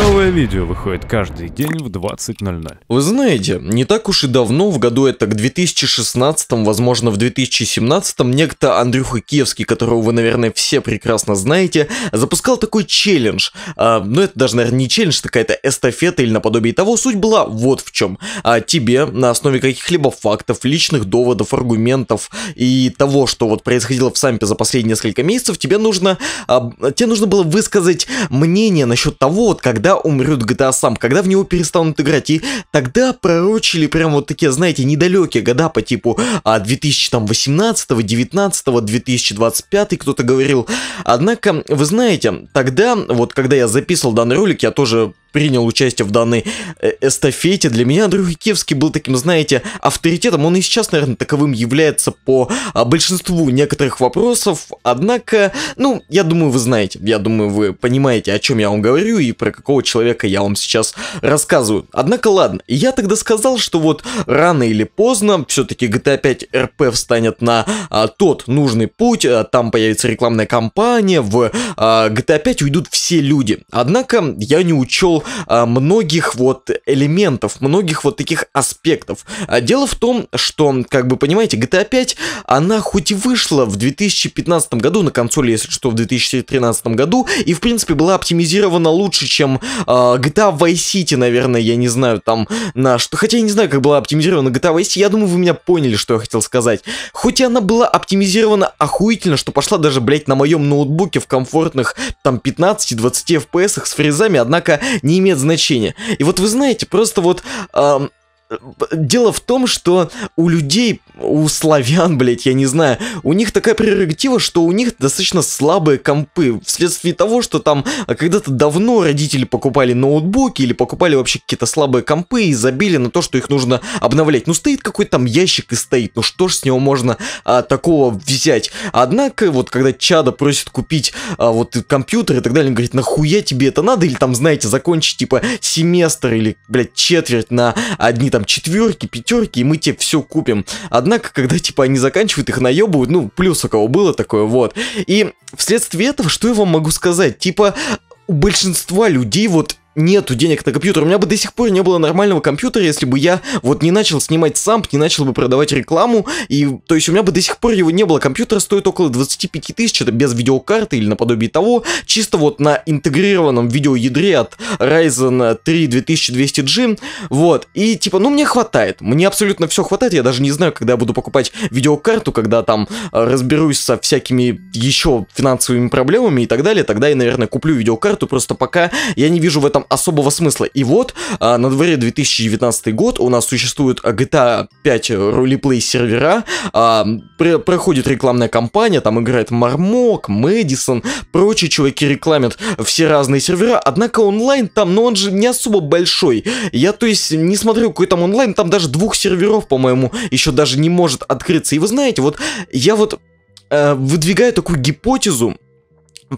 no Новое видео выходит каждый день в 20.00. Вы знаете, не так уж и давно, в году это к 2016, возможно в 2017, некто Андрюха Киевский, которого вы, наверное, все прекрасно знаете, запускал такой челлендж. А, ну это даже, наверное, не челлендж, такая то эстафета или наподобие того. Суть была вот в чем. А, тебе на основе каких-либо фактов, личных доводов, аргументов и того, что вот происходило в сампе за последние несколько месяцев, тебе нужно, а, тебе нужно было высказать мнение насчет того, вот когда умрет GTA сам, когда в него перестанут играть. И тогда пророчили прям вот такие, знаете, недалекие года по типу а, 2018, 19, 2025, кто-то говорил. Однако, вы знаете, тогда, вот когда я записывал данный ролик, я тоже принял участие в данной э, эстафете. Для меня Андрей Хикевский был таким, знаете, авторитетом. Он и сейчас, наверное, таковым является по а, большинству некоторых вопросов. Однако, ну, я думаю, вы знаете, я думаю, вы понимаете, о чем я вам говорю и про какого человека я вам сейчас рассказываю. Однако, ладно, я тогда сказал, что вот рано или поздно все-таки GTA 5 RP встанет на а, тот нужный путь, а, там появится рекламная кампания, в а, GTA 5 уйдут все люди. Однако, я не учел а, многих вот элементов, многих вот таких аспектов. А, дело в том, что, как бы понимаете, GTA 5, она хоть и вышла в 2015 году на консоли, если что, в 2013 году, и, в принципе, была оптимизирована лучше, чем а, GTA Vice City, наверное, я не знаю, там на что... Хотя я не знаю, как была оптимизирована GTA Vice City, я думаю, вы меня поняли, что я хотел сказать. Хоть и она была оптимизирована охуительно, что пошла даже, блядь, на моем ноутбуке в комфортных, там, 15-20 FPS с фрезами, однако не имеет значения. И вот вы знаете, просто вот эм, Дело в том, что у людей, у славян, блядь, я не знаю, у них такая прерогатива, что у них достаточно слабые компы, вследствие того, что там а, когда-то давно родители покупали ноутбуки или покупали вообще какие-то слабые компы и забили на то, что их нужно обновлять. Ну стоит какой-то там ящик и стоит, ну что ж с него можно а, такого взять? Однако, вот когда Чада просит купить а, вот компьютер и так далее, он говорит, нахуя тебе это надо? Или там, знаете, закончить типа семестр или, блядь, четверть на одни там там четверки, пятерки, и мы тебе все купим. Однако, когда типа они заканчивают, их наебывают, ну, плюс у кого было такое, вот. И вследствие этого, что я вам могу сказать? Типа, у большинства людей вот нету денег на компьютер. У меня бы до сих пор не было нормального компьютера, если бы я вот не начал снимать сам, не начал бы продавать рекламу. И, то есть у меня бы до сих пор его не было. Компьютер стоит около 25 тысяч, это без видеокарты или наподобие того. Чисто вот на интегрированном видеоядре от Ryzen 3 2200G. Вот. И типа, ну мне хватает. Мне абсолютно все хватает. Я даже не знаю, когда я буду покупать видеокарту, когда там э, разберусь со всякими еще финансовыми проблемами и так далее. Тогда я, наверное, куплю видеокарту. Просто пока я не вижу в этом там особого смысла. И вот, а, на дворе 2019 год, у нас существует а, GTA 5 рулиплей сервера, а, пр проходит рекламная кампания, там играет Мармок, Мэдисон, прочие чуваки рекламят все разные сервера, однако онлайн там, но ну, он же не особо большой. Я, то есть, не смотрю какой там онлайн, там даже двух серверов, по-моему, еще даже не может открыться. И вы знаете, вот я вот э, выдвигаю такую гипотезу,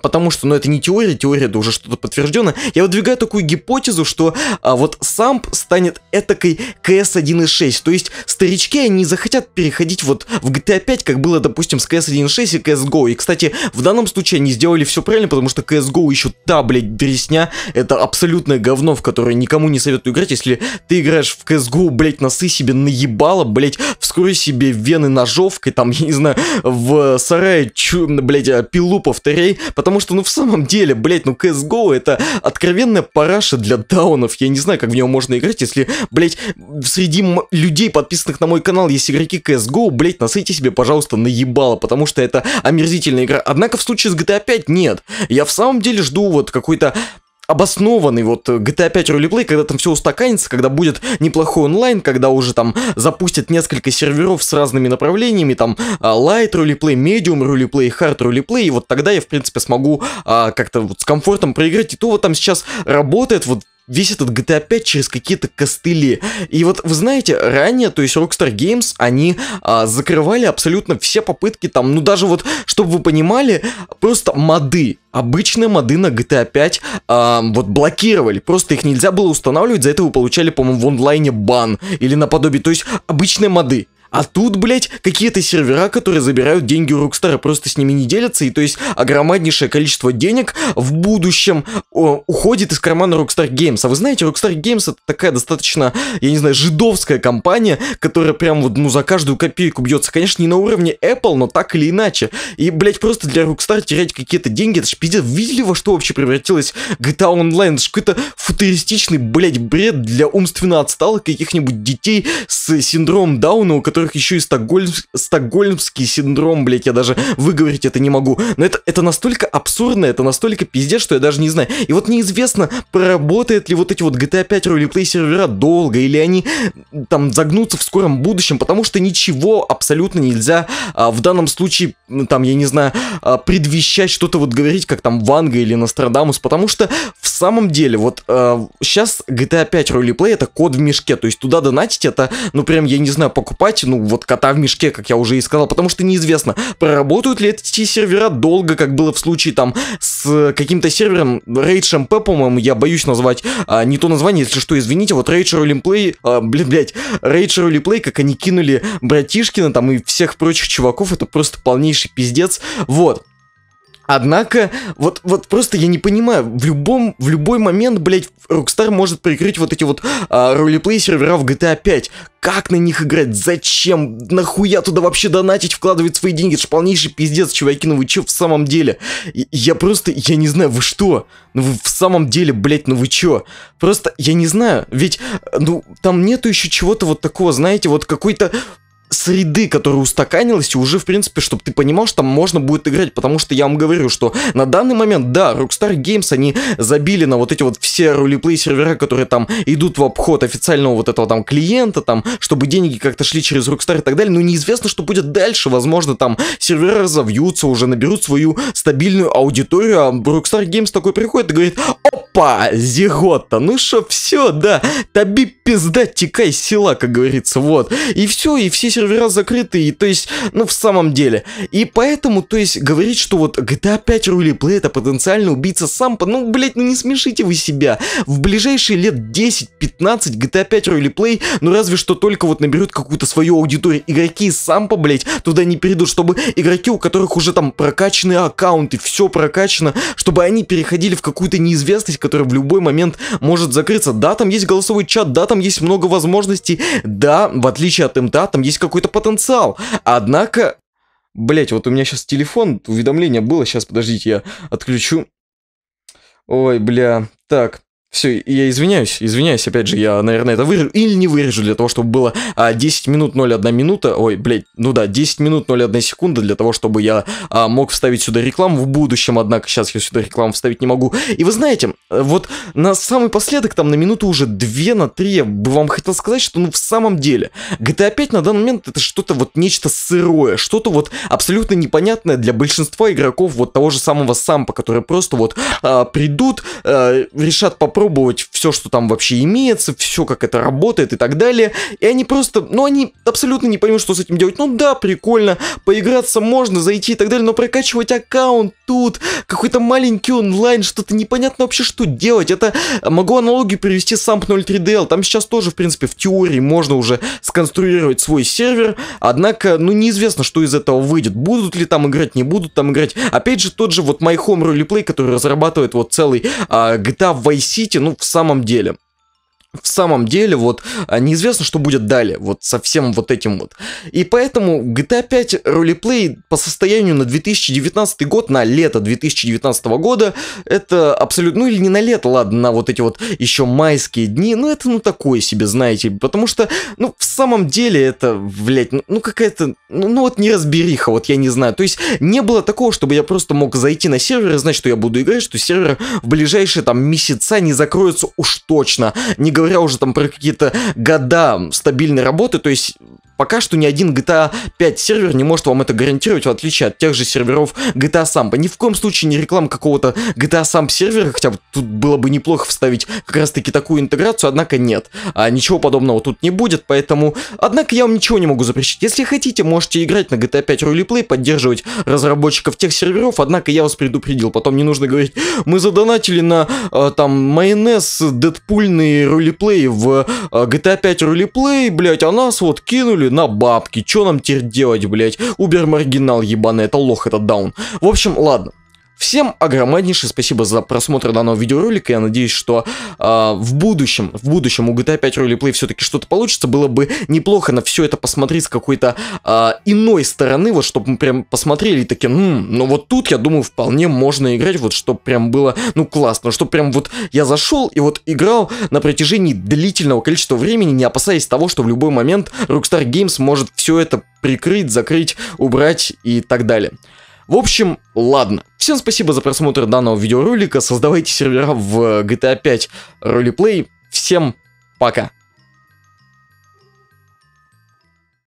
потому что, ну, это не теория, теория это уже что-то подтвержденное. Я выдвигаю такую гипотезу, что а, вот самп станет этакой CS 1.6, то есть старички, они захотят переходить вот в GTA 5, как было, допустим, с CS 1.6 и CSGO. И, кстати, в данном случае они сделали все правильно, потому что CSGO еще та, блядь, дресня, это абсолютное говно, в которое никому не советую играть, если ты играешь в CSGO, блядь, носы себе наебало, блядь, вскрой себе вены ножовкой, там, я не знаю, в сарае, чу, блядь, а, пилу повторяй, потому что, ну, в самом деле, блядь, ну, CSGO это откровенная параша для даунов, я не знаю, как в него можно играть, если, блядь, среди людей, подписанных на мой канал, есть игроки CSGO, блядь, насыти себе, пожалуйста, наебало, потому что это омерзительная игра. Однако в случае с GTA 5 а нет. Я в самом деле жду вот какой-то обоснованный вот э, GTA 5 ролеплей, когда там все устаканится, когда будет неплохой онлайн, когда уже там запустят несколько серверов с разными направлениями, там а, light ролеплей, medium ролеплей, hard ролеплей, и вот тогда я, в принципе, смогу а, как-то вот с комфортом проиграть. И то вот там сейчас работает вот весь этот GTA 5 через какие-то костыли. И вот вы знаете, ранее, то есть Rockstar Games, они а, закрывали абсолютно все попытки там, ну даже вот, чтобы вы понимали, просто моды, обычные моды на GTA 5 а, вот блокировали, просто их нельзя было устанавливать, за это вы получали, по-моему, в онлайне бан или наподобие, то есть обычные моды. А тут, блядь, какие-то сервера, которые забирают деньги у Rockstar, просто с ними не делятся, и то есть огромнейшее количество денег в будущем о, уходит из кармана Rockstar Games. А вы знаете, Rockstar Games это такая достаточно, я не знаю, жидовская компания, которая прям вот, ну, за каждую копейку бьется. Конечно, не на уровне Apple, но так или иначе. И, блядь, просто для Rockstar терять какие-то деньги, это ж пиздец. Видели, во что вообще превратилась GTA Online? Это ж какой-то футуристичный, блядь, бред для умственно отсталых каких-нибудь детей с синдромом Дауна, у которых которых еще и стокгольм, стокгольмский синдром, блядь, я даже выговорить это не могу. Но это, это настолько абсурдно, это настолько пиздец, что я даже не знаю. И вот неизвестно, проработает ли вот эти вот GTA 5 ролеплей сервера долго, или они там загнутся в скором будущем, потому что ничего абсолютно нельзя а, в данном случае, там, я не знаю, а, предвещать что-то вот говорить, как там Ванга или Нострадамус, потому что в самом деле, вот а, сейчас GTA 5 ролеплей это код в мешке, то есть туда донатить это, ну прям, я не знаю, покупать, ну, вот кота в мешке, как я уже и сказал, потому что неизвестно, проработают ли эти сервера долго, как было в случае там с каким-то сервером Rage MP, по-моему, я боюсь назвать а, не то название, если что, извините, вот Rage Roleplay, а, блин, блядь, Rage Roleplay, как они кинули братишкина ну, там и всех прочих чуваков, это просто полнейший пиздец, вот. Однако, вот, вот просто я не понимаю, в любом, в любой момент, блядь, Rockstar может прикрыть вот эти вот а, ролеплей сервера в GTA 5. Как на них играть? Зачем? Нахуя туда вообще донатить, вкладывать свои деньги? Это же полнейший пиздец, чуваки, ну вы чё в самом деле? Я просто, я не знаю, вы что? Ну вы в самом деле, блядь, ну вы чё? Просто, я не знаю, ведь, ну, там нету еще чего-то вот такого, знаете, вот какой-то среды, которая устаканилась, и уже, в принципе, чтобы ты понимал, что там можно будет играть, потому что я вам говорю, что на данный момент, да, Rockstar Games, они забили на вот эти вот все ролеплей сервера, которые там идут в обход официального вот этого там клиента, там, чтобы деньги как-то шли через Rockstar и так далее, но неизвестно, что будет дальше, возможно, там сервера разовьются, уже наберут свою стабильную аудиторию, а Rockstar Games такой приходит и говорит, опа, зигота, ну что, все, да, таби пизда, текай села, как говорится, вот, и все, и все сервера сервера и то есть, ну в самом деле. И поэтому, то есть, говорить, что вот GTA 5 рулиплей это потенциально убийца Сампа, ну, блять, ну не смешите вы себя. В ближайшие лет 10-15 GTA 5 рулиплей ну разве что только вот наберет какую-то свою аудиторию. Игроки Сампа, блять, туда не перейдут, чтобы игроки, у которых уже там прокачанные аккаунты, все прокачано, чтобы они переходили в какую-то неизвестность, которая в любой момент может закрыться. Да, там есть голосовой чат, да, там есть много возможностей, да, в отличие от МТА, там есть как какой-то потенциал. Однако, блять, вот у меня сейчас телефон, уведомление было, сейчас, подождите, я отключу. Ой, бля, так, все, я извиняюсь, извиняюсь, опять же, я, наверное, это вырежу или не вырежу для того, чтобы было а, 10 минут 01 минута, ой, блядь, ну да, 10 минут 01 секунда для того, чтобы я а, мог вставить сюда рекламу в будущем, однако сейчас я сюда рекламу вставить не могу. И вы знаете, вот на самый последок, там на минуту уже 2, на 3, я бы вам хотел сказать, что ну в самом деле, GTA 5 на данный момент это что-то вот нечто сырое, что-то вот абсолютно непонятное для большинства игроков вот того же самого сампа, которые просто вот а, придут, а, решат попробовать попробовать все, что там вообще имеется, все, как это работает и так далее. И они просто, ну, они абсолютно не понимают, что с этим делать. Ну да, прикольно, поиграться можно, зайти и так далее, но прокачивать аккаунт тут, какой-то маленький онлайн, что-то непонятно вообще, что делать. Это э, могу аналогию привести с Amp 03DL. Там сейчас тоже, в принципе, в теории можно уже сконструировать свой сервер, однако, ну, неизвестно, что из этого выйдет. Будут ли там играть, не будут там играть. Опять же, тот же вот My Home Roleplay, который разрабатывает вот целый а, GTA Vice City, Сити, ну, в самом деле в самом деле, вот, а, неизвестно, что будет далее, вот, со всем вот этим вот. И поэтому GTA 5 ролеплей по состоянию на 2019 год, на лето 2019 года, это абсолютно, ну или не на лето, ладно, на вот эти вот еще майские дни, ну это ну такое себе, знаете, потому что, ну, в самом деле это, блядь, ну какая-то, ну, ну вот неразбериха, вот я не знаю, то есть не было такого, чтобы я просто мог зайти на сервер и знать, что я буду играть, что сервер в ближайшие там месяца не закроются уж точно, не говоря говоря уже там про какие-то года стабильной работы, то есть пока что ни один GTA 5 сервер не может вам это гарантировать, в отличие от тех же серверов GTA Samba. Ни в коем случае не реклама какого-то GTA Samp сервера, хотя тут было бы неплохо вставить как раз-таки такую интеграцию, однако нет. А ничего подобного тут не будет, поэтому... Однако я вам ничего не могу запрещать. Если хотите, можете играть на GTA 5 ролиплей, поддерживать разработчиков тех серверов, однако я вас предупредил. Потом не нужно говорить, мы задонатили на э, там майонез, дедпульный рули ролеплее в э, GTA 5 ролеплей, блять, а нас вот кинули на бабки. что нам теперь делать, блять? Убер маргинал ебаный, это лох, это даун. В общем, ладно. Всем огромнейшее спасибо за просмотр данного видеоролика. Я надеюсь, что э, в будущем, в будущем у GTA 5 ролиплей все-таки что-то получится. Было бы неплохо на все это посмотреть с какой-то э, иной стороны, вот чтобы мы прям посмотрели и такие, ну, ну вот тут, я думаю, вполне можно играть, вот чтобы прям было, ну, классно, чтобы прям вот я зашел и вот играл на протяжении длительного количества времени, не опасаясь того, что в любой момент Rockstar Games может все это прикрыть, закрыть, убрать и так далее. В общем, ладно. Всем спасибо за просмотр данного видеоролика. Создавайте сервера в GTA 5 ролеплей. Всем пока.